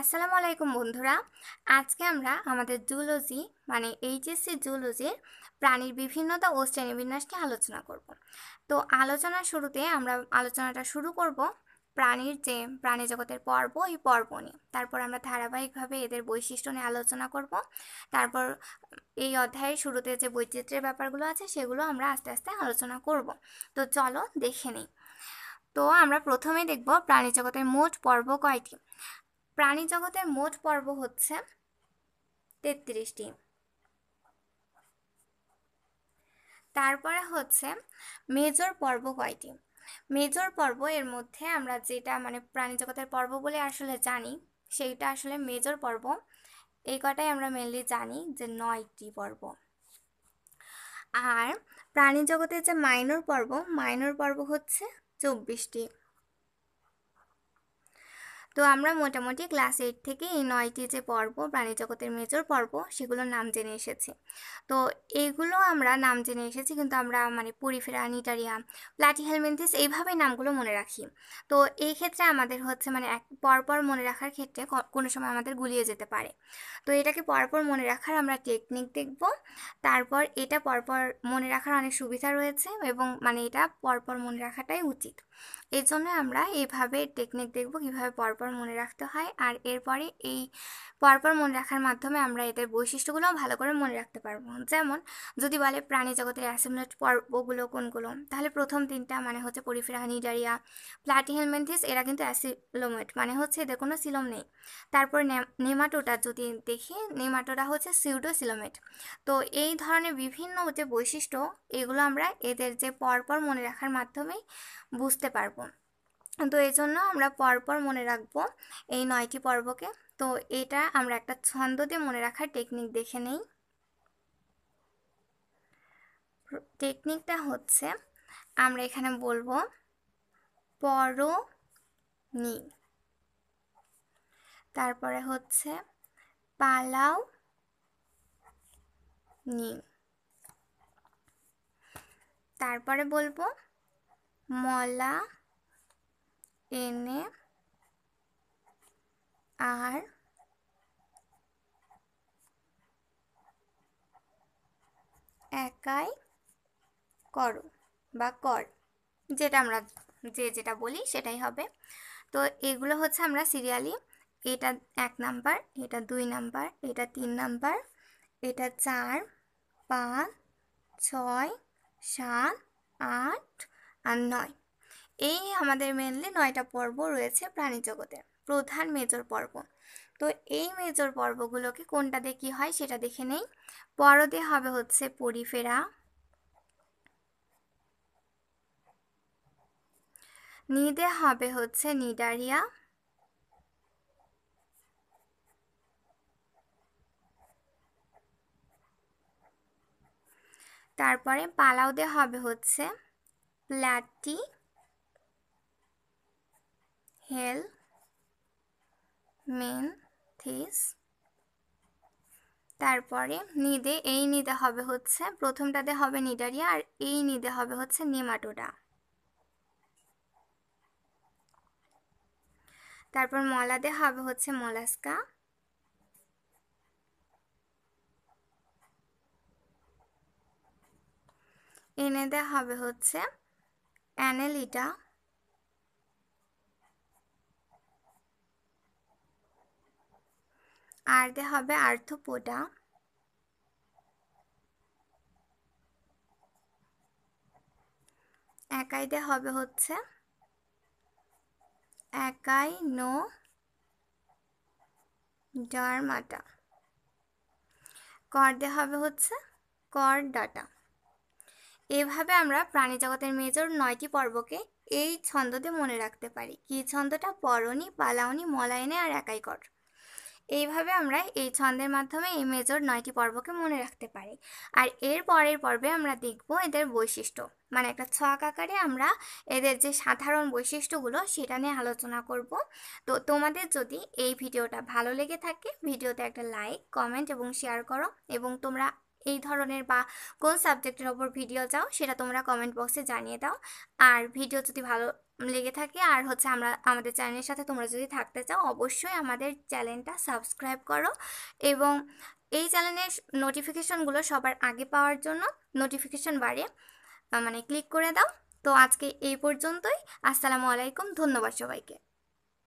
আসসালামু আলাইকুম বন্ধুরা আজকে আমরা আমাদের জুলজি মানে এইচএসসি জুলজির প্রাণীর বিভিন্নতা ও শ্রেণীবিন্যাস নিয়ে আলোচনা করব তো আলোচনার শুরুতে আমরা আলোচনাটা শুরু করব প্রাণীর যে প্রাণী জগতের পর্ব এই পর্ব নিয়ে তারপর আমরা ধারাবাহিকভাবে এদের বৈশিষ্ট্য নিয়ে আলোচনা করব তারপর এই অধ্যায়ের শুরুতে যে বৈচিত্র্যের ব্যাপারগুলো আছে সেগুলো আমরা আস্তে আস্তে আলোচনা করব তো চলো দেখে নিই তো আমরা প্রথমে দেখব প্রাণী জগতের মোট পর্ব কয়টি প্রাণী জগতের মোট পর্ব হচ্ছে তেত্রিশটি তারপরে হচ্ছে মেজর পর্ব কয়টি মেজর পর্ব এর মধ্যে আমরা যেটা মানে প্রাণী জগতের পর্ব বলে আসলে জানি সেইটা আসলে মেজর পর্ব এই কটাই আমরা মেনলি জানি যে নয়টি পর্ব আর প্রাণী জগতের যে মাইনর পর্ব মাইনর পর্ব হচ্ছে চব্বিশটি তো আমরা মোটামুটি ক্লাস এইট থেকে এই নয়টি যে পর্ব প্রাণী জগতের মেজর পর্ব সেগুলোর নাম জেনে এসেছি তো এইগুলো আমরা নাম জেনে এসেছি কিন্তু আমরা মানে পরিফেরা নিটারিয়া প্লাটি হেলমেন্থিস এইভাবে নামগুলো মনে রাখি তো এই ক্ষেত্রে আমাদের হচ্ছে মানে এক পরপর মনে রাখার ক্ষেত্রে কোনো সময় আমাদের গুলিয়ে যেতে পারে তো এটাকে পরপর মনে রাখার আমরা টেকনিক দেখব তারপর এটা পরপর মনে রাখার অনেক সুবিধা রয়েছে এবং মানে এটা পরপর মনে রাখাটাই উচিত এর জন্য আমরা এভাবে টেকনিক দেখব কীভাবে পরপর মনে রাখতে হয় আর এরপরে এই পরপর মনে রাখার মাধ্যমে আমরা এদের বৈশিষ্ট্যগুলোও ভালো করে মনে রাখতে পারবো যেমন যদি বলে প্রাণী জগতের অ্যাসেমনেট পর্বগুলো কোনগুলো তাহলে প্রথম তিনটা মানে হচ্ছে পরিফেরা নিডারিয়া প্লাটি হেলমেন্থিস এরা কিন্তু অ্যাসিলোমেট মানে হচ্ছে এদের কোনো সিলোম নেই তারপর নেমাটোটা যদি দেখি নেমাটোটা হচ্ছে সিউডোসিলোমেট তো এই ধরনের বিভিন্ন যে বৈশিষ্ট্য এগুলো আমরা এদের যে পরপর মনে রাখার মাধ্যমেই বুঝতে বুঝতে পারবো তো এই জন্য আমরা পরপর মনে রাখবো এই নয়টি পর্বকে তো এটা আমরা একটা ছন্দ দিয়ে মনে রাখার টেকনিক দেখে নেই টেকনিকটা হচ্ছে আমরা এখানে বলবো পর নি তারপরে হচ্ছে পালাও নি তারপরে বলবো মলা এনে আর একাই করো বা কর যেটা আমরা যে যেটা বলি সেটাই হবে তো এগুলো হচ্ছে আমরা সিরিয়ালি এটা এক নাম্বার এটা দুই নাম্বার এটা তিন নাম্বার এটা চার পাঁচ ছয় সাত আট আর নয় এই আমাদের মেনলি নয়টা পর্ব রয়েছে প্রাণী জগতের প্রধান মেজর পর্ব তো এই মেজর পর্বগুলোকে কোনটাতে কী হয় সেটা দেখে নেই পরদে হবে হচ্ছে পরিফেরা নিদে হবে হচ্ছে নিডারিয়া তারপরে পালাউদে হবে হচ্ছে প্লাটি হেল মেন থিস তারপরে নিদে এই নিদে হবে হচ্ছে প্রথমটাতে হবে নিডারিয়া আর এই নিদে হবে হচ্ছে নেমাটোডা তারপর মলাদে হবে হচ্ছে মলাস্কা এনেদে হবে হচ্ছে অ্যানেলিটা দে হবে আর্থপোটা একাইতে হবে হচ্ছে একাই নো কর দে হবে হচ্ছে কর ডাটা এভাবে আমরা প্রাণী জগতের মেজর নয়টি পর্বকে এই ছন্দতে মনে রাখতে পারি কি ছন্দটা পরনি পালাওনি মলায়নে আর একাই কর এইভাবে আমরা এই ছন্দের মাধ্যমে এই মেজর নয়টি পর্বকে মনে রাখতে পারি আর এর পরের পর্বে আমরা দেখব এদের বৈশিষ্ট্য মানে একটা ছক আকারে আমরা এদের যে সাধারণ বৈশিষ্ট্যগুলো সেটা নিয়ে আলোচনা করব তো তোমাদের যদি এই ভিডিওটা ভালো লেগে থাকে ভিডিওতে একটা লাইক কমেন্ট এবং শেয়ার করো এবং তোমরা এই ধরনের বা কোন সাবজেক্টের ওপর ভিডিও চাও সেটা তোমরা কমেন্ট বক্সে জানিয়ে দাও আর ভিডিও যদি ভালো লেগে থাকে আর হচ্ছে আমরা আমাদের চ্যানেলের সাথে তোমরা যদি থাকতে চাও অবশ্যই আমাদের চ্যানেলটা সাবস্ক্রাইব করো এবং এই চ্যানেলের নোটিফিকেশনগুলো সবার আগে পাওয়ার জন্য নোটিফিকেশন বাড়ে মানে ক্লিক করে দাও তো আজকে এই পর্যন্তই আসসালামু আলাইকুম ধন্যবাদ সবাইকে